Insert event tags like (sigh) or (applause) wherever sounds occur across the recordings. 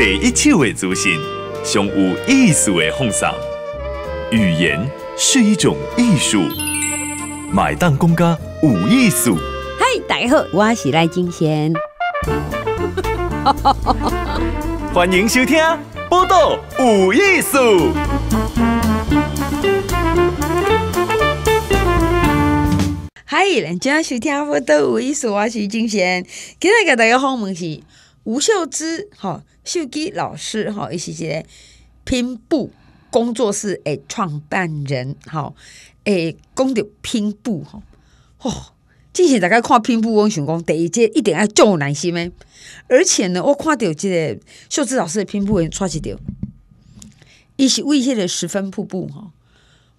第一手的资讯，最有意思的风尚。语言是一种艺术，买单公家无艺术。嗨，大家好，我是赖金贤，欢迎收听《报道无艺术》。嗨，人家收听《报道无艺术》，我是金贤。今天给大家访问是吴秀芝，哈。秀吉老师哈，一些些拼布工作室诶，创办人哈，诶，讲着拼布哈，哦，之前大家看拼布，我想讲第一节一定要重耐心诶，而且呢，我看到即个秀智老师的拼布也超级屌，伊是为迄个十分瀑布哈，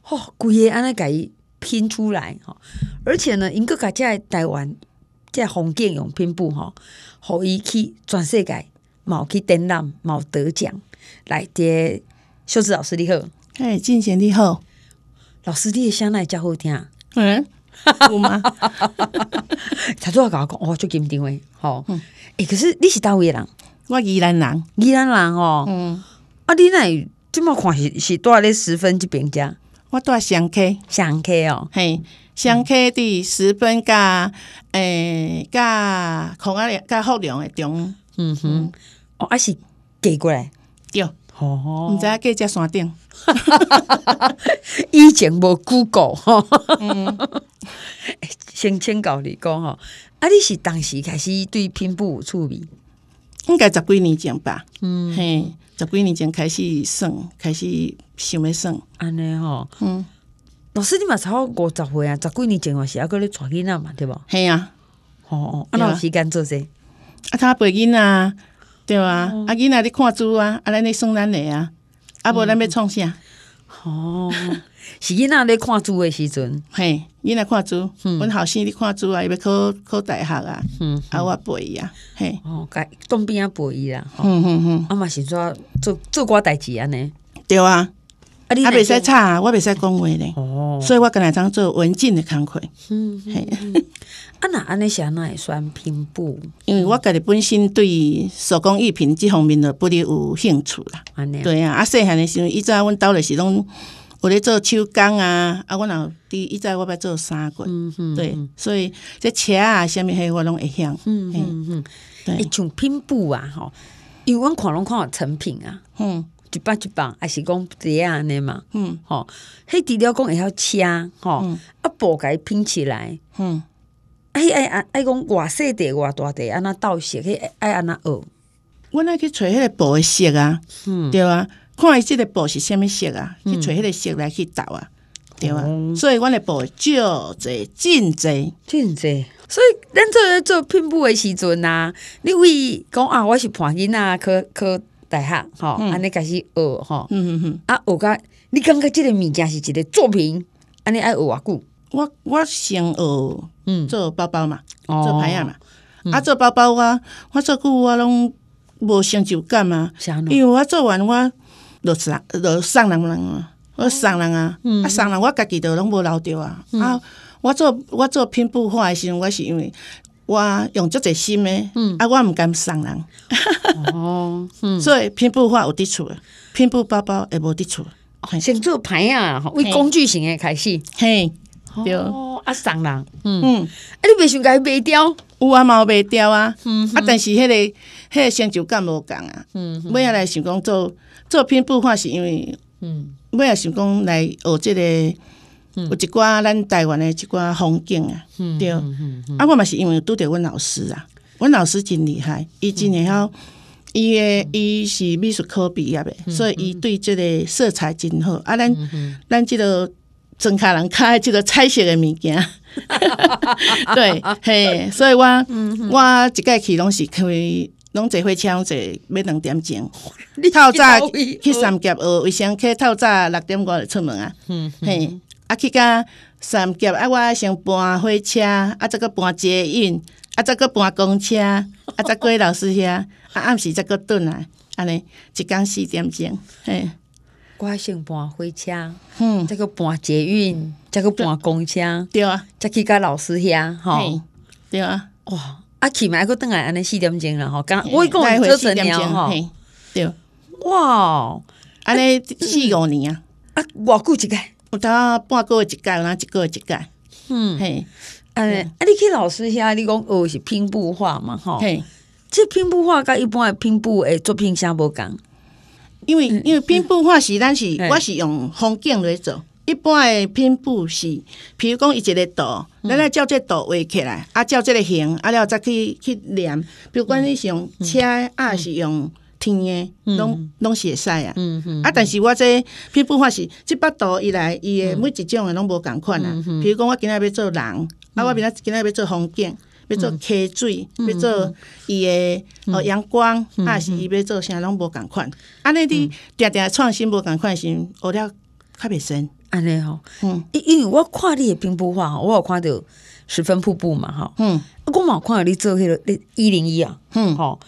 哦，规个安尼共伊拼出来哈，而且呢，应共改个台湾，个洪建勇拼布哈，互伊去全世界。冇去展览，冇得奖。来，的秀志老师你好，哎，进贤你好，老师你的声当会较好听，嗯，有吗？(laughs) 他主要我讲，哦，就张定吼。嗯欸，可是你是位伟人，我宜兰人，宜兰人哦。嗯，啊，你那这么看是是多少的十分去评价？我多少想开，想开哦，嘿，双溪伫十分甲诶，甲孔阿良甲福梁的中。嗯哼，哦，还是给过来掉，毋知影给遮山顶。(laughs) 以前无 google，(laughs) 先请教你讲吼，啊，你是当时开始对拼布趣味，应该十几年前吧？嗯，嘿，十几年前开始算，开始想要算，安尼吼，嗯，老师你嘛才五十岁啊？十几年前我是阿个咧传囡仔嘛，对无？系啊，哦，啊，老时间做些。啊，他陪囡啊，对啊。啊囡仔你看书啊，啊咱咧算咱诶啊，啊无咱要创啥？哦，是囡仔咧看书的时阵，(laughs) 嘿，囡仔看猪，阮后生咧看书啊，要考考大学啊，嗯，啊我陪伊啊，嘿，哦该东边啊伊呀，嗯嗯嗯，啊嘛是做做做寡代志安尼，对啊。啊，袂使吵，我袂使讲话咧，所以我跟人讲做文静的工课。嗯，嘿，阿那安尼想，那会算拼布，因为我家己本身对手工艺品即方面都不离有兴趣啦。对啊，啊，细汉的时候，以前阮兜的是拢，有咧做手工啊，阮我老弟以前我要做衫嗯嗯，对，所以这车啊，啥物嘿，我拢会晓。嗯嗯嗯，对，一种拼布啊，吼，因为阮看拢看有成品啊，嗯。一摆一放还是讲这样尼嘛？嗯，吼，迄除了，讲会晓吼，啊，一部伊拼起来，嗯，哎哎啊，哎，讲偌细地、偌大地，安那倒色，去爱安那学，阮爱去揣迄个布色啊，对啊，看伊即个布是啥物色啊？去揣迄个色来去倒啊，对啊，所以阮诶布少做进侪，进侪。所以咱咧做拼布诶时阵呐，你为讲啊，我是盘囡仔，可可。大学吼，安尼开始学，吼，嗯嗯嗯，啊，学甲你感觉即个物件是一个作品，安尼爱学偌久？我我先学，嗯，做包包嘛，做歹啊嘛，啊，做包包我我做久我拢无成就感啊，因为我做完我，就上就送人啊，我送人啊，啊，送人，我家己都拢无留着啊，啊，我做我做拼布画阵，我是因为。我用足侪心诶，啊，我毋敢送人，哦，(laughs) 所以拼布画有抵触，拼布包包也无抵触，先做牌啊，为工具型诶开始，嘿，对，啊送人，嗯，啊你袂想伊卖掉？有啊，嘛有卖掉啊，啊但是迄个迄个成就感无共啊，嗯，我要来想讲做做拼布画是因为，嗯，我要想讲来学即个。有一寡咱台湾的一寡风景啊，对，啊我嘛是因为拄着阮老师啊，阮老师真厉害，伊真会晓，伊个伊是美术科毕业的，所以伊对即个色彩真好。啊，咱咱即个睁开人开即个彩色的物件，(laughs) 对嘿，所以我我一过去拢是开拢坐火车，拢坐要两点钟，(laughs) 透早去三甲学，卫生课，透早六点外就出门啊，嘿。啊去甲三峡啊我先搬火车，啊则个搬捷运，啊则个搬公车，啊则过老师遐，啊暗时则个倒来，安尼一工四点钟，嘿，我先搬火车，嗯，则个搬捷运，则个搬公车，对啊，则去甲老师遐，吼，对啊，哇，啊起码个倒来，安尼四点钟了吼，刚我一共四点钟吼，对，哇，安尼四五年啊，啊偌久一个。有打半个月一届，有拿一个月一届。嗯，嘿，哎，啊，你去老师，遐你讲哦是拼布画嘛？吼，嘿，这拼布画甲一般诶拼布诶作品啥无共，因为因为拼布画是咱是我是用风景来做，一般诶拼布是，比如讲伊一个图，咱来照这图画起来，啊照这个形，啊了再去去连，比如讲你用车，啊是用。天诶，拢拢会使啊！嗯啊，但是我这皮肤化是，即巴肚以来，伊诶每一种诶拢无共款啊。嗯比如讲，我今仔要做人，啊，我明仔今仔要做风景，要做溪水，要做伊诶哦阳光，啊，是伊要做啥拢无共款。啊，那啲定定创新无共款是学了较袂身。安尼吼，嗯，因为我你地也皮肤化，我有看着十分瀑布嘛，吼，嗯，我嘛有看着你做迄个一零一啊，嗯，吼。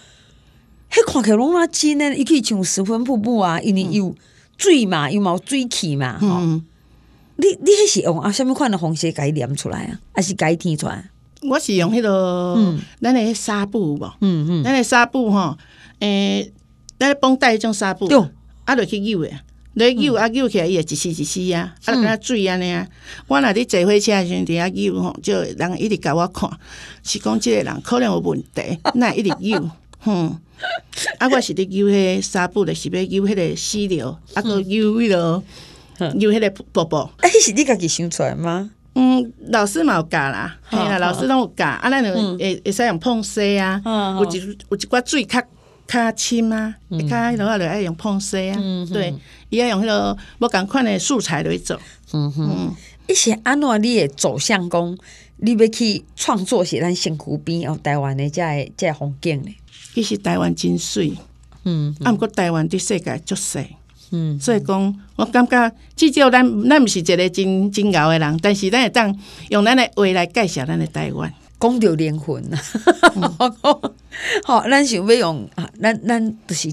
迄看起来拢啊真诶伊去像十分瀑布啊因为伊有水嘛伊嘛有水汽嘛吼你你迄是用啊啥物款诶方式甲伊粘出来啊抑是甲伊添出来我是用迄咯咱诶彼纱布无咱诶纱布吼欸咱诶绷带迄种纱布着啊着去挖诶啊咧挖啊挖起来伊会一丝一丝啊啊敢若水安尼啊我若咧坐火车诶时阵伫遐挖吼这人一直甲我看是讲即个人可能有问题若会 (laughs) 一直挖哼 (laughs) 啊！我是伫用迄纱布的，是欲游迄个溪流，啊，个游迄个游迄个布布。哎，是你家己想出来吗？嗯，老师嘛有教啦，嘿啦，老师拢有教。啊，咱著会会使用碰水啊，有一有一寡水较较深啊，较迄落啊著爱用碰水啊，对，伊爱用迄个冇共款的素材来做。嗯哼，一些安怎你诶走向讲，你欲去创作些咱身躯边哦，台湾的这这风景嘞。其实台湾真水，嗯，啊，毋过台湾伫世界足细。嗯，所以讲，我感觉至少咱咱毋是一个真真牛的人，但是咱会当用咱的话来介绍咱的台湾，讲着灵魂啊！呐，(laughs) 吼，咱想要用啊，咱咱就是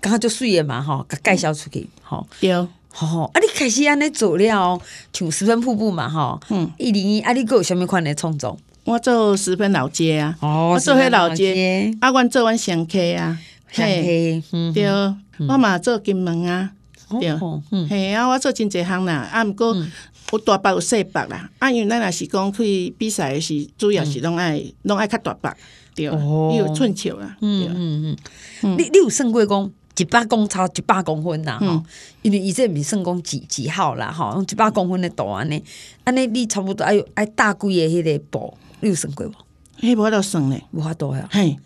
刚刚足水的嘛，吼、甲介绍出去，吼对，吼、吼，啊，你开始安尼做了，像石川瀑布嘛，吼，嗯，一零一啊，你佫有虾物款的创作？我做十分老街啊，我做喺老街，啊，阮做阮上客啊，上课对，我嘛做金门啊，对，系啊，我做真济项啦，啊毋过我大有细包啦，啊因为咱也是讲去比赛诶是，主要是拢爱拢爱较大伯，对，伊有寸尺啊，嗯嗯嗯，你你有算过讲一百公差一百公分啦，哈，因为伊这是算讲几几号啦吼，一百公分的图安尼，安尼你差不多哎爱哎大个迄个布。你有算过无？迄无法度算咧，无法度呀。嘿，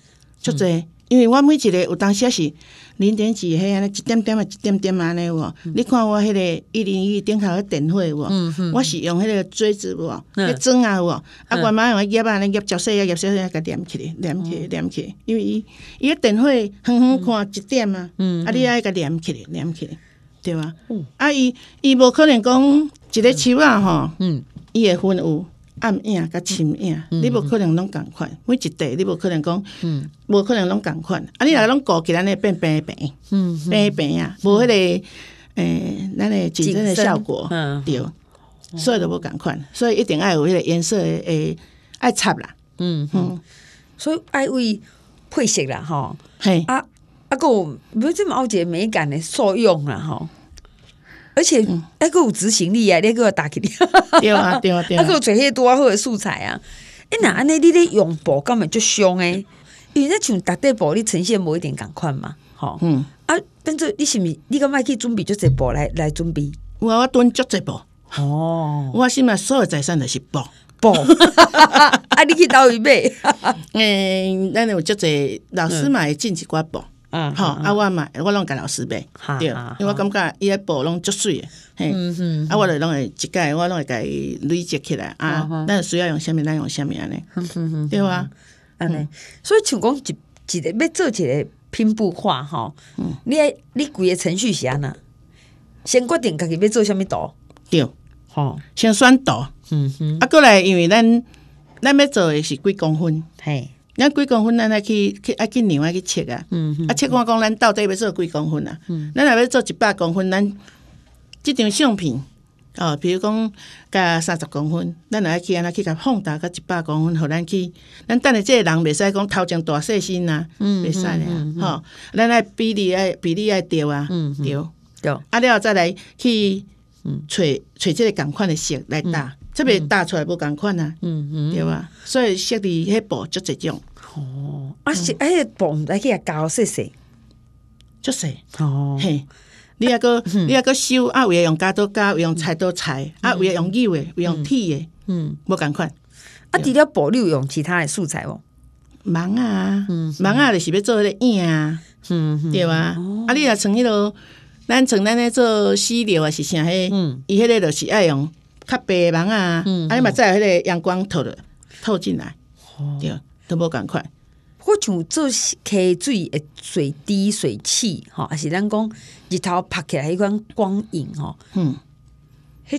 就这、嗯，因为我每一个有当时是零点几，迄安尼一点点啊，一点点安尼喎。你看我迄个一零一顶头个电话喎、嗯我是用迄个锥子无迄针啊无啊，慢慢用夹安尼夹小细啊，夹小细啊，甲粘起来，粘起来，粘起来。因为伊伊个电话远远看一点啊，嗯，啊，你爱甲粘起来，粘起来，对嗯，啊，伊伊无可能讲一个手啊，吼，嗯，伊会分有。暗影啊，甲深影，你无可能拢同款。每一块，你无可能讲，无可能拢同款。啊，你若拢顾起他你变白变，白白啊，无迄个诶，咱咧竞争的效果对，所以都无同款，所以一定爱有迄个颜色诶爱插啦，嗯哼，所以爱为配色啦吼，嘿，啊啊个，即这么一个美感的作用啊吼。而且抑佫有执行力啊你佫有打击力对啊对啊对啊抑 (laughs) 佫有揣迄拄较好诶素材啊你若安尼你咧用布甲嘛足伤诶因为你像逐块布你呈现无一定共款嘛吼嗯啊当做你是毋是你敢捌去准备足一步来来准备我我蹲足一步吼我是嘛所有财产都是布布 (laughs) (laughs) 啊你去倒位买嗯咱有足侪老师嘛会进一寡布嗯，好啊，我嘛，我拢甲老师买，对，因为我感觉伊迄布拢足水诶，嗯嗯，啊，我就拢会一届，我拢会给累积起来啊。那需要用啥物，咱用啥物安尼，对啊，安尼，所以像讲一一个要做一个拼布画哈，你你规个程序是安呐，先决定家己要做啥物图，对，吼，先选图，嗯哼，啊，过来，因为咱咱要做的是几公分，嘿。咱几公分，咱来去去爱去量啊，去切啊，嗯，啊切！我讲咱到底要做几公分啊？嗯，咱若要做一百公分，咱即张相片哦，比如讲加三十公分，咱来去安来去甲放大个一百公分，互咱去。咱等下个人未使讲头前大细心嗯，未使啊。吼，咱来比例爱比例爱调啊，嗯，调调。啊，了后再来去揣揣即个共款的色来搭。侧面搭出来无共款啊嗯嗯着啊所以设置迄部足济种吼啊是彼布毋知去共狗说啥足细吼嘿你抑佫你抑佫收啊有诶用胶刀胶有诶用菜刀裁啊有诶用油诶有用铁诶嗯无共款啊除了布你有用其他诶素材无网仔啊网仔着是要做迄个影啊嗯嗯着啊你若像迄咯咱像咱咧做丝绸啊，是啥彼嗯伊迄个着是爱用较白芒啊，安尼嘛，再有迄个阳光透的透进来，对，都无赶快。好像做溪水、水滴、水汽，吼，还是咱讲日头拍起来迄款光影，吼，嗯。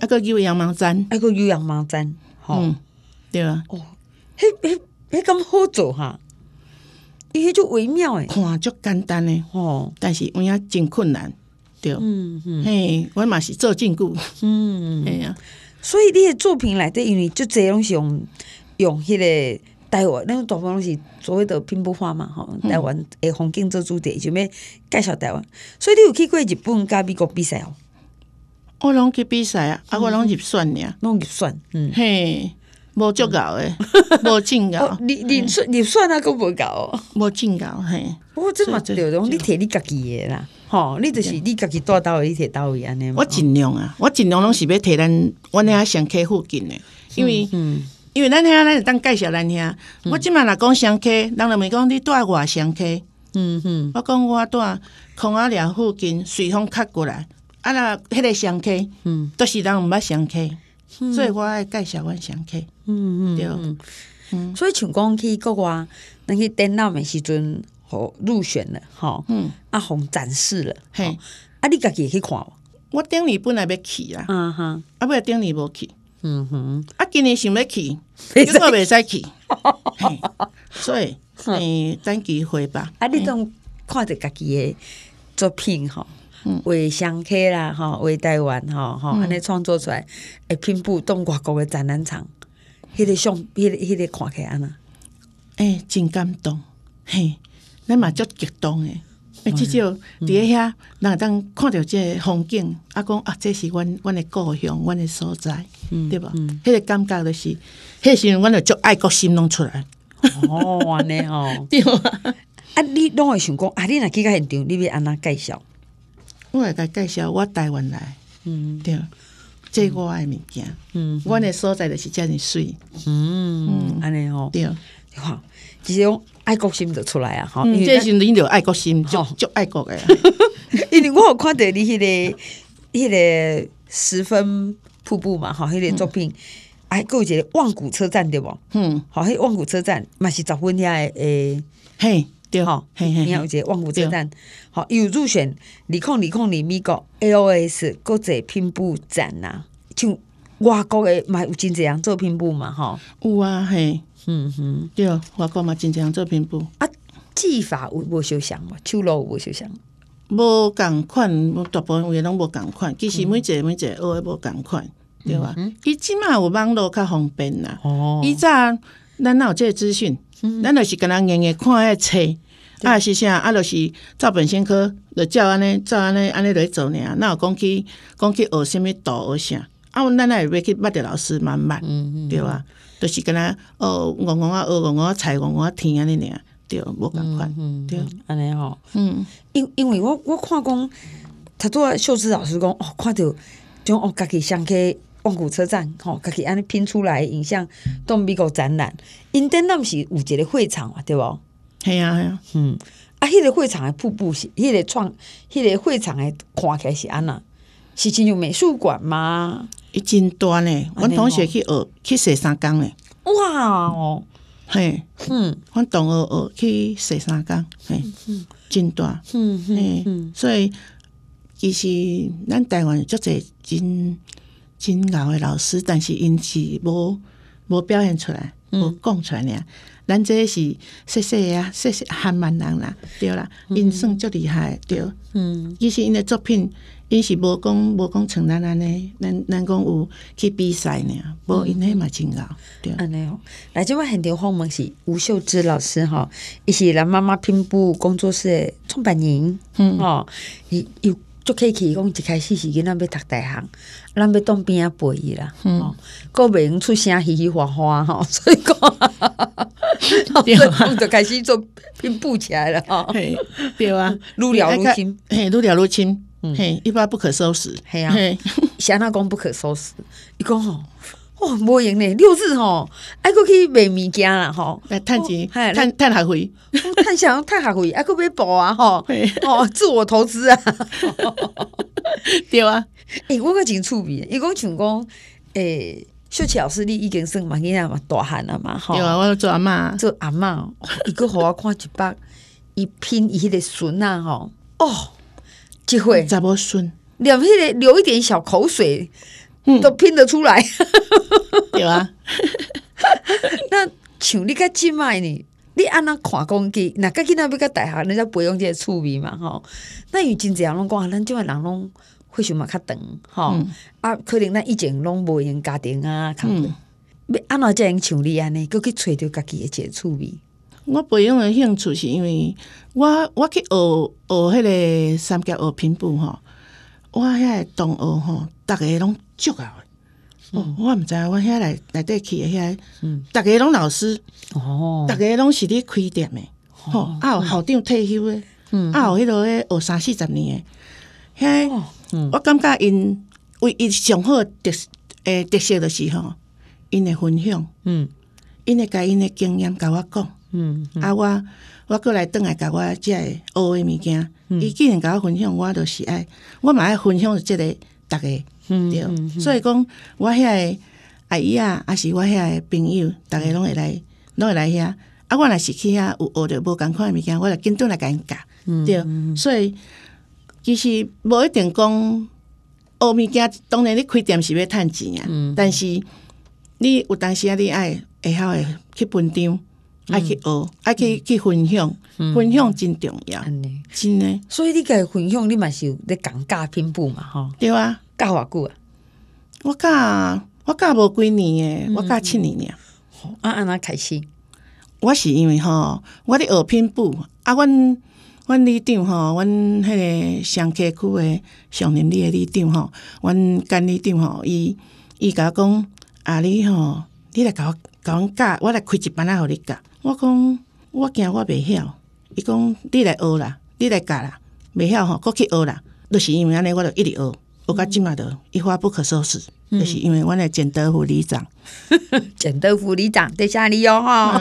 哎，个有羊毛毡，哎，个有羊毛毡，吼，对啊，哦，迄迄迄咁好做哈，伊迄就微妙诶，看足简单诶，吼，但是有影真困难，对。嗯嗯。嘿，我嘛是做禁锢，嗯，哎呀。所以你的作品内底因为就这是用用迄个台湾那种部分拢是所谓的拼布化嘛，吼，台湾诶风景做主题，就要介绍台湾。所以你有去过日本甲美国比赛哦？我拢去比赛啊，啊我拢入选俩，拢入选，嗯嘿，无足够诶，(laughs) 无真够。你你算你算啊，够无搞？无真够嘿，过真嘛对拢你摕你家己诶啦。吼，你就是你家己带到，你摕到位安尼嘛。我尽量啊，我尽量拢是要摕咱，阮遐上客附近的，因为因为咱遐咱是当介绍咱遐，我即满若讲想溪，人人们讲你带我想溪。嗯嗯，我讲我带孔阿岭附近随风开过来，啊啦，迄个想溪，嗯，都是人毋捌想溪，所以我爱介绍阮想溪。嗯嗯，对，嗯，所以像讲去国外，咱去电脑的时阵？入选了，吼，嗯，阿红展示了，嘿，啊，你家己去看，无？我顶年本来要去啊，啊哈，啊不顶年无去，嗯哼，啊，今年想要去，结果未使去，(laughs) 所以嗯，等机会吧。啊，你当看着家己的作品吼。为乡客啦吼，为台湾吼，吼，安尼创作出来，会遍布外国诶展览场，迄个相，迄个，迄个看起来安呐，诶，真感动，嘿。咱嘛足激动诶！哎，少伫伫遐，咱当看着这风景，啊，讲啊，这是阮阮的故乡，阮的所在，对无？迄个感觉就是，迄时阵阮就爱国心拢出来。哦，安尼哦，(laughs) 对啊！啊，你拢会想讲，啊，你若去到现场，你要安那介绍？我会甲介绍，我台湾来。嗯，对，即我诶物件。嗯，阮诶所在就是遮尼水。嗯，安尼哦，对，好，其实爱国心就出来啊！好，这是你得爱国心，就就爱国的。(laughs) 因为我有看到你迄个、迄个十分瀑布嘛，吼，迄个作品。哎，一个万古车站对无？嗯，吼，迄万古车站嘛是十分遐害诶，嘿，对吼，嘿嘿，有一个万古车站，吼，伊有入选里控里控里美国 AOS 国际拼布展呐，像外国诶嘛有真这样做拼布嘛，吼，有啊，嘿。嗯哼，对我讲嘛，经常做屏幕啊，技法有无少想嘛，手路无少想，无共款，大部分也拢无共款，其实每一个每一个学诶无共款，对吧？伊即嘛有网络较方便啦，哦，伊早咱即个资讯，咱老是跟人硬硬看迄册。啊，是啥啊？就是照本宣科，就照安尼，照安尼，安尼来做若那讲去，讲去学虾物图学啥？啊，咱也会去捌着老师慢慢，对啊，都是干哪哦，戆戆啊，戆戆啊，菜戆戆啊，天安尼尔，对，无感觉，对，安尼吼，嗯，因因为我我看讲，他做秀芝老师讲哦，看着将哦，家己上去万古车站，吼，家己安尼拼出来影像，都美国展览，因顶那毋是有一个会场嘛，对无？系啊系啊，嗯，啊，迄个会场的瀑布是，迄个创，迄个会场的看起来是安那。是进入美术馆吗？伊真大呢，阮同学去学去写三缸呢。哇哦，嘿，嗯，阮同学学去写三缸，嘿，真大，嗯嗯，所以其实咱台湾足侪真真牛的老师，但是因是无无表现出来，无讲出来呢。咱这是说谢啊，说说汉万人啦，对啦，因算足厉害，对，嗯，其实因的作品。伊是无讲无讲，像咱安尼，咱咱讲有去比赛呢，无因迄嘛真搞。安尼哦，来即位现场访问是吴秀芝老师吼，伊是咱妈妈拼布工作室的创办人。嗯吼，伊有足客气，讲一开始是囡仔要读大行，咱要当边啊陪伊啦。嗯，个用出声嘻嘻哗哗吼，(laughs) (laughs) 所以讲，对，就开始做拼布起来了吼，对啊，愈聊愈亲，嘿，愈聊愈亲，嘿，一发不可收拾，系啊，侠大公不可收拾。伊讲吼，哇，无赢嘞，六日吼，爱过去买物件啦吼，来探钱，探探学费，探想探学费，爱可不可以啊吼？哦，自我投资啊，(laughs) 对啊。诶，(laughs) 我个真趣味，伊讲像讲，诶，雪奇老师，你已经算蛮厉害嘛，大汉了嘛，吼。对啊，我做阿嬷，做阿妈，伊个互啊，看一巴，伊拼伊个孙啊，吼，哦。机会咋不顺？两片的流一点小口水，都拼得出来，有 (laughs) 啊。(laughs) 那像你个即卖呢？你安那看工具，若个囝仔要个大下，你则培养即个趣味嘛？吼。那有真济人拢讲，咱即摆人拢会想嘛较长，吼。啊，可能咱以前拢未用家庭啊，嗯，安那这样像你安尼，够去揣着家己一个趣味。我培养的兴趣是因为我我去学学迄个三甲学平步吼，我遐个同学吼，逐个拢足哦，我毋知，我遐来来得去遐，逐个拢老师吼，逐个拢是咧亏点诶。哦，校长退休诶，啊，有迄落个学三四十年诶，嘿，我感觉因为伊上好特诶特色的是吼，因的分享，嗯，因的甲因的经验甲我讲。嗯，啊我我过来倒来，甲我即个学的物件，伊既然甲我分享，我都是爱，我嘛爱分享即个，个，嗯，对，所以讲我遐诶阿姨啊，还是我遐诶朋友，逐个拢会来，拢会来遐，啊我若是去遐有学着无共款的物件，我着紧倒来甲伊教，对，所以其实无一定讲学物件，当然你开店是要趁钱啊，但是你有当时啊你爱会晓诶去分店。爱去学，爱去去分享，分享真重要，真的。所以你个分享，你嘛是咧讲价拼布嘛，吼，对啊，教偌久啊，我教我教无几年诶，我教七年。啊安那开始？我是因为吼，我咧学拼布啊，阮阮里长吼，阮迄个祥客区诶上林里诶里长吼，阮干里长吼，伊伊甲讲啊，你吼，你来我。甲阮教，我来开一班仔互你教。我讲，我惊我袂晓。伊讲，你来学啦，你来教啦，袂晓吼，搁去学啦。就是因为安尼，我就一直学，学到即满都一发不可收拾。就是因为我诶剪豆腐里长，剪豆腐里长，对下你哟吼。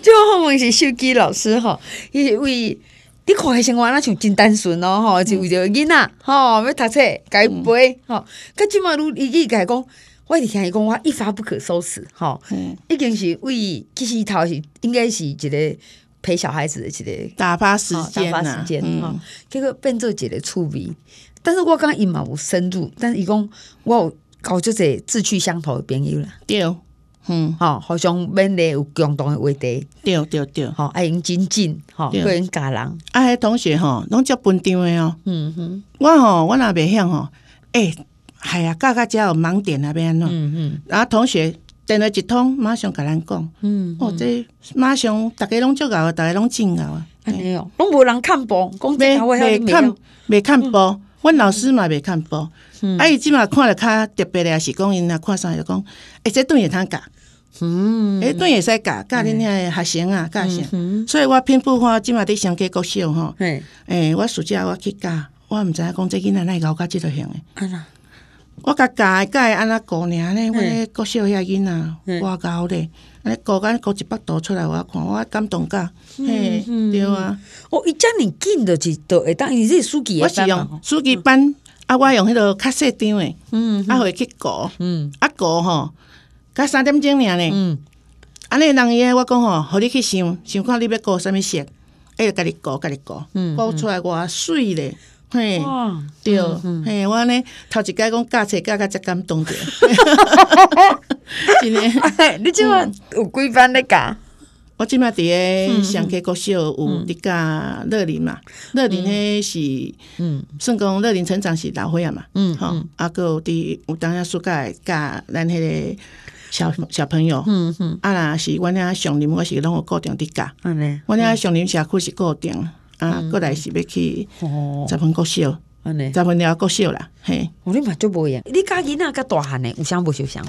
这好问是手机老师吼，伊是为你看诶生活那像真单纯哦吼，就为着囡仔吼要读册，该陪吼。甲即满如伊伊家讲。我听伊讲，我一发不可收拾，吼，已经是为其实头是应该是一个陪小孩子的一个打发时间，打发时间，哈，结果变做一个趣味。但是我刚伊嘛有深入，但是伊讲我有搞就是志趣相投的朋友啦，对，嗯，吼，互相面南有共同的话题，对对对，吼，爱用金金，吼，个人加人，啊，迄同学吼，拢遮笨张的哦，嗯哼，我吼，我若袂晓吼，诶。系啊，教教只有盲点那边咯，然后同学电话一通，马上甲咱讲。嗯，哦，这马上逐个拢足够，逐个拢真够。哎呦，拢无人看报，讲仔会晓看，没看报，阮老师嘛未看报。伊即嘛看了较特别的，是讲因若看啥就讲，哎，这顿会通教，嗯，哎，对，会使教，教恁遐学生啊，教啥？所以我偏不花即嘛伫上加国小吼。哎，我暑假我去教，我毋知影讲这囡仔会搞家即落型的。啊我甲教，教安怎勾尔呢？我咧教小遐囡仔，我教咧，安尼勾紧勾一巴度出来，我看，我感动个。嘿，对啊。我一见你见着就，当等于是书记我是用书记班，啊，我用迄个较细张诶，啊会去勾，啊搞吼，甲三点钟尔呢。安尼人伊，我讲吼，互你去想，想看你要搞啥物线，哎，家己搞，家己勾，搞出来我水咧。嘿，对，嘿，我呢头一届讲驾车驾到才感动着，(laughs) 真的，嘿，你即满有几班咧驾？我即满伫咧上下国小有伫驾乐林嘛？乐林迄是，嗯，算讲乐林成长是老岁仔嘛？嗯，啊阿有伫有当下暑假驾咱迄个小小朋友，嗯嗯，啊若是阮遐上林，我是拢有固定伫教，嗯尼阮遐上林社区是固定。啊，过来是要去，十分国笑，安尼，十分了国笑啦，嘿，我哩嘛就无用，你家己仔个大汉诶，有啥无受伤？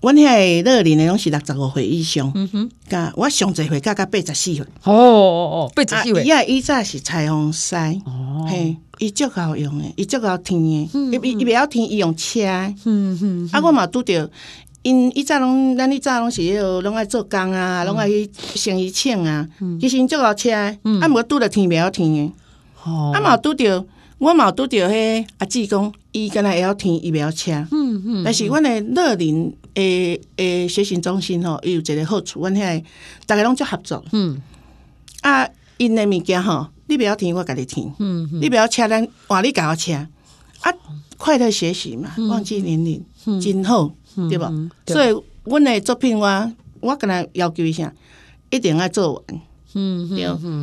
我遐热年呢拢是六十五岁以上，嗯哼，甲我上一回加加八十四岁，哦哦哦，八十四岁，伊啊，伊早是彩虹伞，哦，嘿，伊足好用的，伊足好听的，伊伊袂晓听伊用车，嗯哼，啊，我嘛拄着。因伊早拢，咱伊早拢是迄落，拢爱做工啊，拢爱去升伊请啊。其实这个车，毋无拄着天袂晓听，啊嘛拄着，我嘛拄着迄阿姊讲，伊敢若会晓天，伊袂晓听。但是阮的乐林诶诶学习中心吼，伊有一个好处，阮遐逐个拢做合作。啊，因的物件吼，你袂晓天，我家己听。你袂晓请，咱换你家我请。啊，快乐学习嘛，忘记年龄，真好。对吧？所以阮的作品，我我跟他要求一下，一定要做完，嗯，对，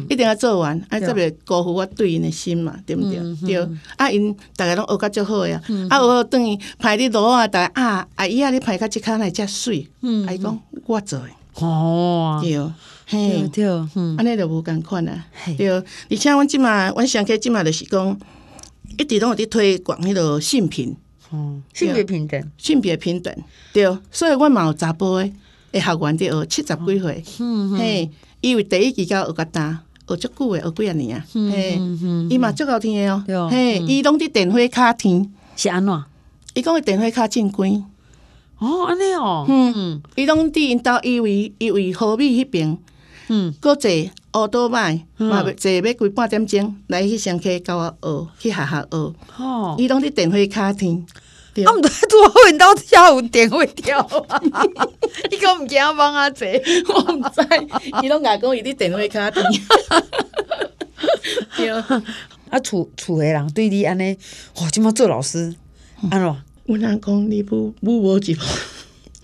一定要做完，啊，才边辜负我对因的心嘛，对毋对？对，啊，因逐个拢学甲足好诶啊，学等于排哩路啊，逐个啊，啊呀哩排甲即刻来接水，嗯，伊讲我做，哦，对，嘿，对，安尼就无共款啊，对，而且阮即嘛，阮想起即嘛就是讲，一直拢有伫推广迄个新品。性别平等，性别平等，对，所以我嘛有查甫诶。学员伫学七十几岁，嘿，伊为第一期教学较他，学足久诶，学几啊年啊，嘿，伊嘛足够听诶哦，嘿，伊拢伫电话卡听，安怎？伊讲伊电话卡正规。哦安尼哦，嗯，伊拢伫因兜，伊为伊为河尾迄边，嗯，搁济。学倒卖，嘛坐要规半点钟，来去上课教我学，去下下学。吼。伊拢伫电话卡听，毋唔拄好因兜遐有电话啊！(laughs) 伊讲毋惊，帮阿坐，我毋知。伊拢阿讲伊伫电话卡听。(laughs) 对。啊，厝厝诶人对你安尼，哇，即满做老师，安咯。阮翁讲你不不无钱。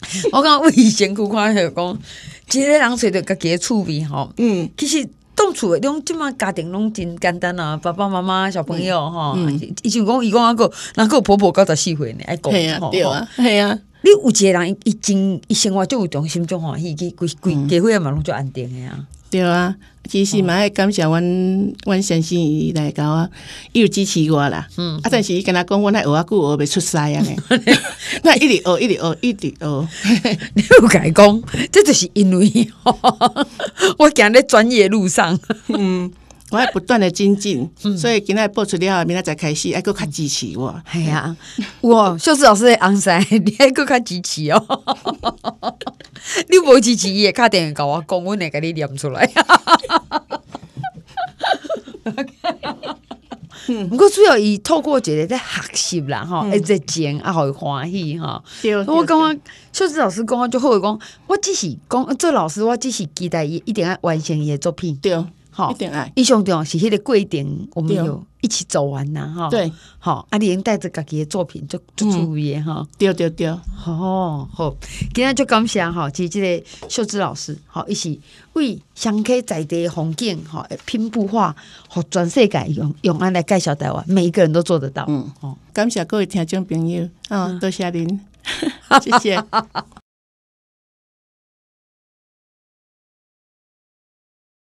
(laughs) 我感觉我以前去看许，讲一个人找着家己诶趣味吼。嗯，其实当初的，种即满家庭拢真简单啊，爸爸妈妈、小朋友吼，以前讲，伊讲阿个，阿个婆婆九十四岁呢，爱讲。对啊，啊。你有一个人已经一生活做有重心种欢已经规规家伙嘛，拢就安定的啊。对啊，其实嘛，爱感谢阮阮先生来我，伊有支持我啦。嗯，啊，但是伊跟他讲，阮那学啊久学袂出师安尼，(laughs) 那一直学，一直学，一直学。(laughs) 你又改讲，这就是因为，(laughs) 我行咧专业路上。嗯。我还不断的精进，所以今天播出了，明天再开始，还够看支持我。哎呀，我秀智老师昂山，你还够看支持哦？(laughs) 你无支持也看电话甲我公文会给你念出来。(laughs) 不过主要伊透过一个咧学习啦哈，还在健啊好欢喜哈。对，我刚刚秀芝老师讲，就后尾讲，我只是讲做老师，我只是期待伊一定啊完成伊的作品。对。吼，一定爱。印象中是迄个规定，我们有一起走完呐吼，对，好，阿玲带着家己的作品就就注意台哈。对对对，好好，今天就感谢哈，是即个秀芝老师，吼，伊是为乡里子弟红建吼，拼布画，好全世界用用安来介绍台湾，每一个人都做得到。嗯，好，感谢各位听众朋友嗯，多谢您，(laughs) 谢谢。